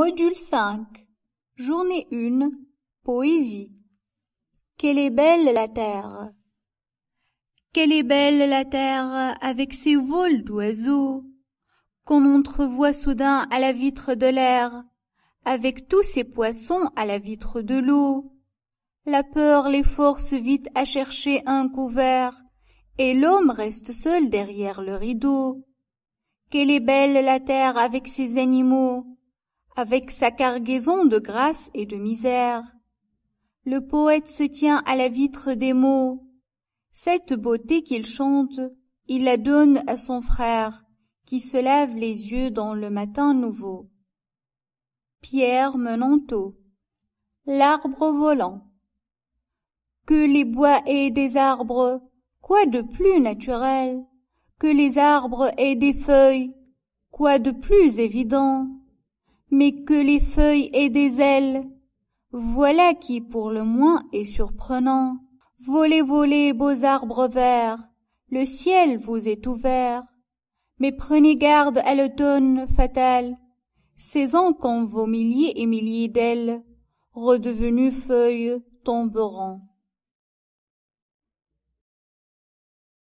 Module Journée une, Poésie. Quelle est belle la terre. Quelle est belle la terre avec ses vols d'oiseaux qu'on entrevoit soudain à la vitre de l'air, avec tous ses poissons à la vitre de l'eau. La peur les force vite à chercher un couvert, et l'homme reste seul derrière le rideau. Quelle est belle la terre avec ses animaux, avec sa cargaison de grâce et de misère. Le poète se tient à la vitre des mots. Cette beauté qu'il chante, il la donne à son frère, qui se lève les yeux dans le matin nouveau. Pierre Menanteau L'arbre volant Que les bois aient des arbres, quoi de plus naturel Que les arbres aient des feuilles, quoi de plus évident mais que les feuilles aient des ailes. Voilà qui pour le moins est surprenant. Volez, volez, beaux arbres verts, le ciel vous est ouvert. Mais prenez garde à l'automne fatal, saison quand vos milliers et milliers d'ailes, redevenues feuilles, tomberont.